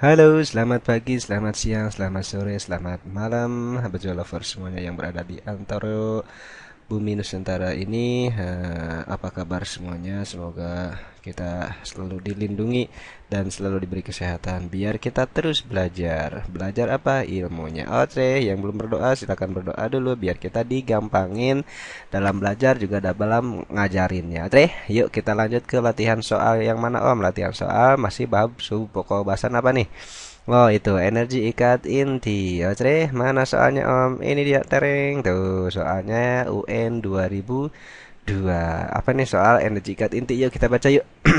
Halo, selamat pagi, selamat siang, selamat sore, selamat malam Habitual lovers semuanya yang berada di Antoro. Bumi Nusantara ini eh, apa kabar semuanya semoga kita selalu dilindungi dan selalu diberi kesehatan biar kita terus belajar belajar apa ilmunya Oke yang belum berdoa silahkan berdoa dulu biar kita digampangin dalam belajar juga dalam ngajarinnya Oke yuk kita lanjut ke latihan soal yang mana om latihan soal masih bab sub pokok bahasan apa nih Wow itu energi ikat inti Oke ya, mana soalnya om Ini dia tering. Tuh soalnya UN 2002 Apa nih soal energi ikat inti Yuk kita baca yuk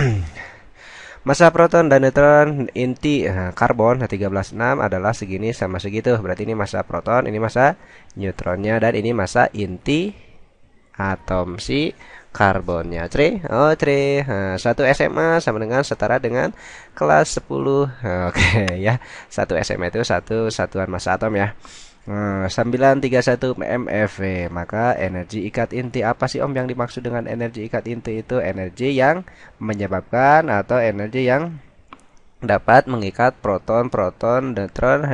Masa proton dan neutron inti eh, karbon karbon 136 adalah segini sama segitu. Berarti ini masa proton, ini masa neutronnya dan ini masa inti atom si karbonnya. Tre, oh tre. satu SMA sama dengan setara dengan kelas 10. Oke ya. Satu SMA itu satu satuan massa atom ya. Hmm, 931 MFV Maka energi ikat inti apa sih om yang dimaksud dengan energi ikat inti itu Energi yang menyebabkan atau energi yang dapat mengikat proton, proton, neutron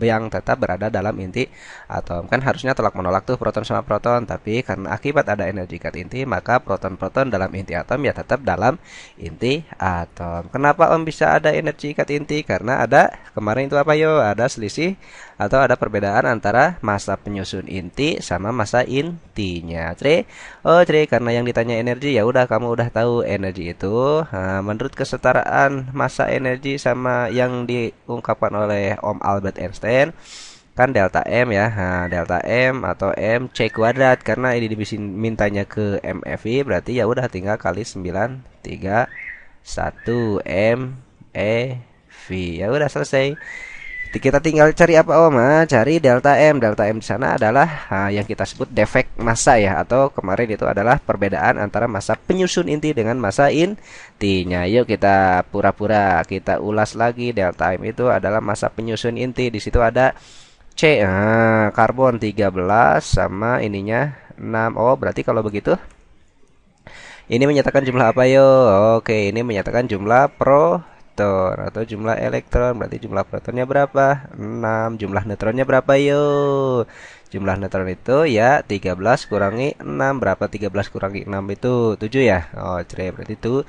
yang tetap berada dalam inti atom. Kan harusnya tolak menolak tuh proton sama proton, tapi karena akibat ada energi ikat inti, maka proton-proton dalam inti atom ya tetap dalam inti atom. Kenapa Om bisa ada energi ikat inti? Karena ada kemarin itu apa yo? Ada selisih atau ada perbedaan antara masa penyusun inti sama masa intinya. Tri, oh Tri karena yang ditanya energi ya udah kamu udah tahu energi itu. Nah, menurut kesetaraan masa energi sama yang diungkapkan oleh Om Albert Einstein kan delta m ya nah, delta m atau m c kuadrat karena ini dibisin mintanya ke mfi berarti ya udah tinggal kali 9 3 1 m e v ya udah selesai kita tinggal cari apa om nah, cari delta m delta m di sana adalah yang kita sebut defek massa ya atau kemarin itu adalah perbedaan antara massa penyusun inti dengan massa intinya yuk kita pura-pura kita ulas lagi delta m itu adalah massa penyusun inti di situ ada C nah, karbon 13 sama ininya 6 oh berarti kalau begitu ini menyatakan jumlah apa yo oke ini menyatakan jumlah pro atau jumlah elektron berarti jumlah protonnya berapa 6 jumlah neutronnya berapa yuk jumlah neutron itu ya 13 kurangi 6 berapa 13 kurangi 6 itu 7 ya oh cerai berarti itu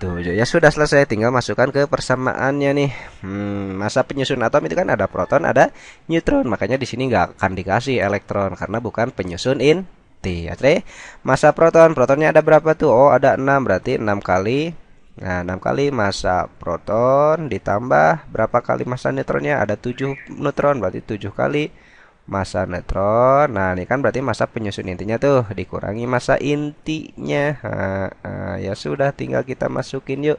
7 ya sudah selesai tinggal masukkan ke persamaannya nih hmm, masa penyusun atom itu kan ada proton ada neutron makanya di sini nggak akan dikasih elektron karena bukan penyusun inti ya tre masa proton protonnya ada berapa tuh oh ada 6 berarti 6 kali Nah, 6 kali massa proton ditambah berapa kali massa neutronnya? Ada 7 neutron, berarti 7 kali massa neutron. Nah, ini kan berarti massa penyusun intinya tuh dikurangi massa intinya. Nah, ya sudah tinggal kita masukin yuk.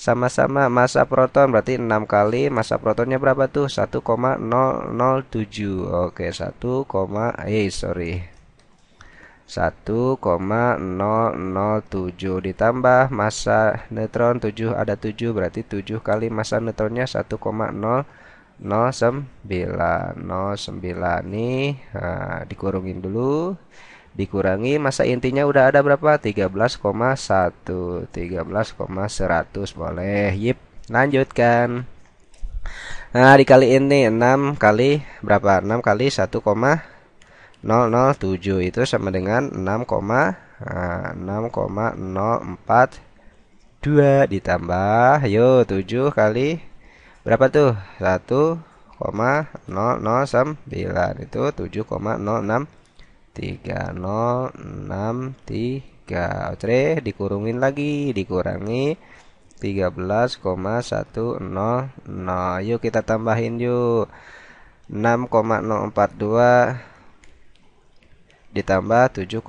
Sama-sama massa proton berarti 6 kali massa protonnya berapa tuh? 1,007. Oke, 1, eh sorry 1,007 ditambah massa neutron 7 ada 7 berarti 7 kali massa neutronnya 1,009 09 nih nah, dikurungin dulu dikurangi masa intinya udah ada berapa 13,1 13,100 boleh yip lanjutkan nah dikali ini 6 kali berapa 6 kali 1, 007 itu sama dengan 6,6042 ah, ditambah yo 7 kali berapa tuh 1,009 itu 7,063 oke dikurungin lagi dikurangi 13,100 yuk kita tambahin yuk 6,042 ditambah 7,063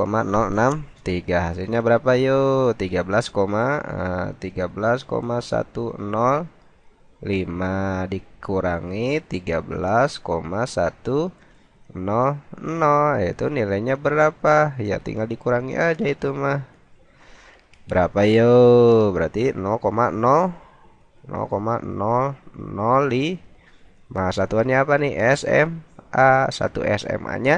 hasilnya berapa yuk 13, uh, 13,105 dikurangi 13,100 itu nilainya berapa ya tinggal dikurangi aja itu mah berapa yuk berarti 0,0 0,005 satuannya apa nih SM A, 1 SMA-nya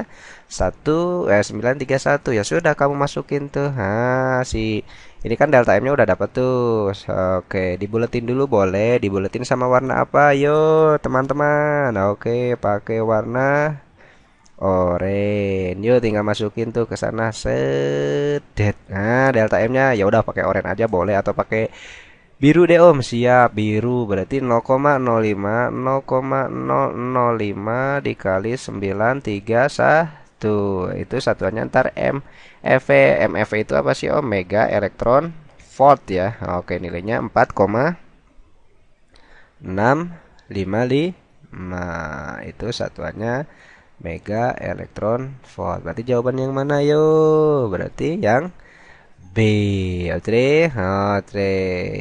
1 eh, 931. Ya sudah kamu masukin tuh. Ha, si ini kan delta M-nya udah dapat tuh. Oke, dibuletin dulu boleh. Dibuletin sama warna apa? Yo, teman-teman. Oke, pakai warna oren yuk tinggal masukin tuh ke sana sedet nah delta m nya ya udah pakai oren aja boleh atau pakai Biru deh om siap biru berarti 0,05 0,005 dikali 931 itu satuannya ntar m M F itu apa sih om mega elektron volt ya oke nilainya 4,655 itu satuannya mega elektron volt. Berarti jawaban yang mana yo? Berarti yang B. Oh, Otri.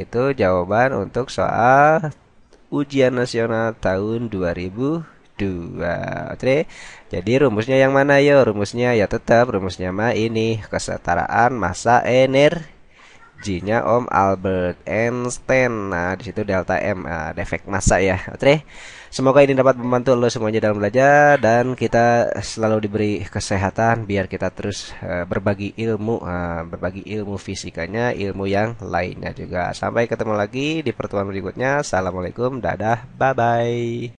Itu jawaban untuk soal ujian nasional tahun ribu dua Oke Jadi rumusnya yang mana yo Rumusnya ya tetap rumusnya mah ini Kesetaraan masa energi G-nya Om Albert Einstein. Nah, di situ delta M uh, defek massa ya. Oke. Semoga ini dapat membantu lo semuanya dalam belajar dan kita selalu diberi kesehatan biar kita terus uh, berbagi ilmu, uh, berbagi ilmu fisikanya, ilmu yang lainnya juga. Sampai ketemu lagi di pertemuan berikutnya. Assalamualaikum, dadah, bye bye.